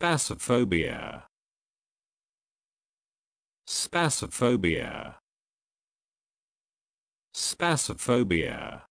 Spasophobia. Spasophobia. Spasophobia.